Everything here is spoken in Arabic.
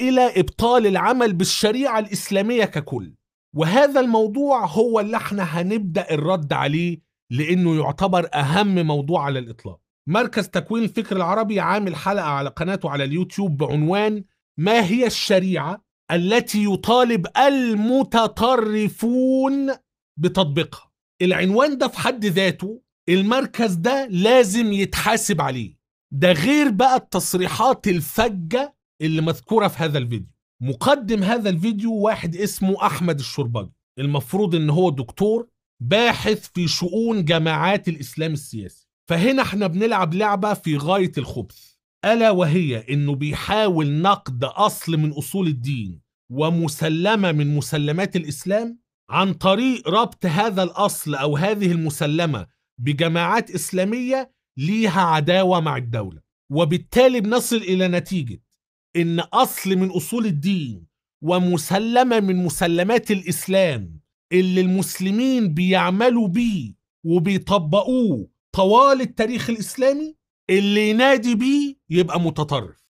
الى ابطال العمل بالشريعه الاسلاميه ككل وهذا الموضوع هو اللي احنا هنبدا الرد عليه لانه يعتبر اهم موضوع على الاطلاق مركز تكوين الفكر العربي عامل حلقه على قناته على اليوتيوب بعنوان ما هي الشريعه التي يطالب المتطرفون بتطبيقها العنوان ده في حد ذاته المركز ده لازم يتحاسب عليه ده غير بقى التصريحات الفجة اللي مذكورة في هذا الفيديو مقدم هذا الفيديو واحد اسمه أحمد الشربجي المفروض إن هو دكتور باحث في شؤون جماعات الإسلام السياسي فهنا احنا بنلعب لعبة في غاية الخبث ألا وهي إنه بيحاول نقد أصل من أصول الدين ومسلمة من مسلمات الإسلام عن طريق ربط هذا الأصل أو هذه المسلمة بجماعات إسلامية ليها عداوة مع الدولة وبالتالي بنصل إلى نتيجة ان اصل من اصول الدين ومسلمه من مسلمات الاسلام اللي المسلمين بيعملوا بيه وبيطبقوه طوال التاريخ الاسلامي اللي ينادي بيه يبقى متطرف